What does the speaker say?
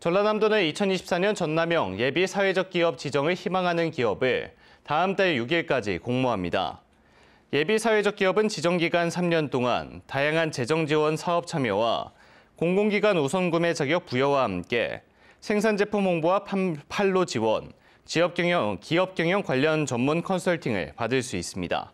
전라남도는 2024년 전남형 예비 사회적 기업 지정을 희망하는 기업을 다음 달 6일까지 공모합니다. 예비 사회적 기업은 지정 기간 3년 동안 다양한 재정 지원 사업 참여와 공공기관 우선 구매 자격 부여와 함께 생산 제품 홍보와 판로 지원, 지역 경영, 기업 경영 관련 전문 컨설팅을 받을 수 있습니다.